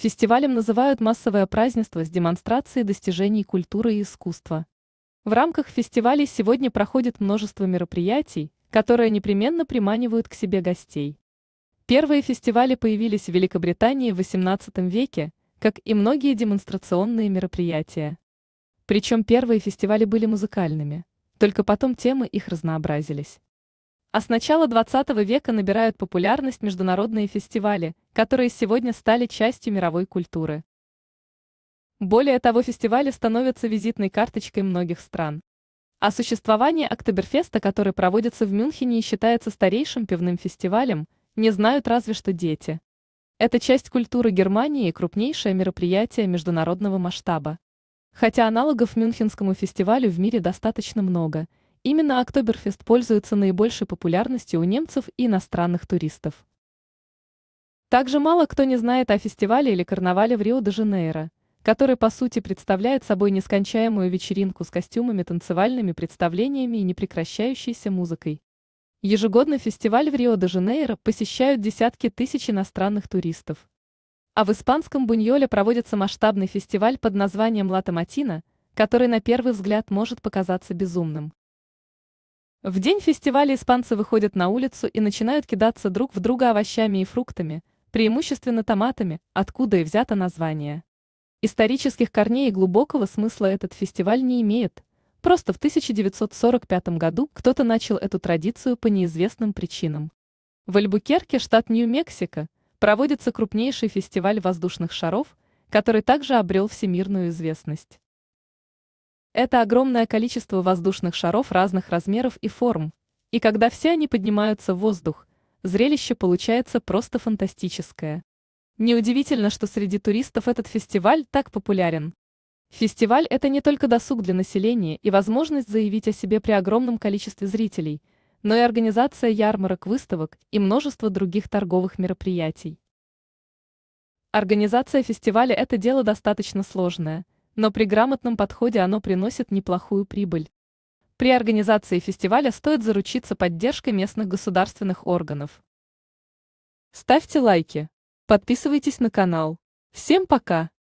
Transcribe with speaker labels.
Speaker 1: Фестивалем называют массовое празднество с демонстрацией достижений культуры и искусства. В рамках фестивалей сегодня проходит множество мероприятий, которые непременно приманивают к себе гостей. Первые фестивали появились в Великобритании в XVIII веке, как и многие демонстрационные мероприятия. Причем первые фестивали были музыкальными, только потом темы их разнообразились. А с начала 20 века набирают популярность международные фестивали, которые сегодня стали частью мировой культуры. Более того, фестивали становятся визитной карточкой многих стран. А существование Октоберфеста, который проводится в Мюнхене и считается старейшим пивным фестивалем, не знают разве что дети. Это часть культуры Германии и крупнейшее мероприятие международного масштаба. Хотя аналогов Мюнхенскому фестивалю в мире достаточно много – Именно Октоберфест пользуется наибольшей популярностью у немцев и иностранных туристов. Также мало кто не знает о фестивале или карнавале в Рио-де-Жанейро, который по сути представляет собой нескончаемую вечеринку с костюмами, танцевальными представлениями и непрекращающейся музыкой. Ежегодно фестиваль в Рио-де-Жанейро посещают десятки тысяч иностранных туристов. А в испанском Буньоле проводится масштабный фестиваль под названием «Лата Матина», который на первый взгляд может показаться безумным. В день фестиваля испанцы выходят на улицу и начинают кидаться друг в друга овощами и фруктами, преимущественно томатами, откуда и взято название. Исторических корней и глубокого смысла этот фестиваль не имеет. Просто в 1945 году кто-то начал эту традицию по неизвестным причинам. В Альбукерке, штат Нью-Мексико, проводится крупнейший фестиваль воздушных шаров, который также обрел всемирную известность. Это огромное количество воздушных шаров разных размеров и форм, и когда все они поднимаются в воздух, зрелище получается просто фантастическое. Неудивительно, что среди туристов этот фестиваль так популярен. Фестиваль – это не только досуг для населения и возможность заявить о себе при огромном количестве зрителей, но и организация ярмарок, выставок и множество других торговых мероприятий. Организация фестиваля – это дело достаточно сложное – но при грамотном подходе оно приносит неплохую прибыль. При организации фестиваля стоит заручиться поддержкой местных государственных органов. Ставьте лайки, подписывайтесь на канал. Всем пока!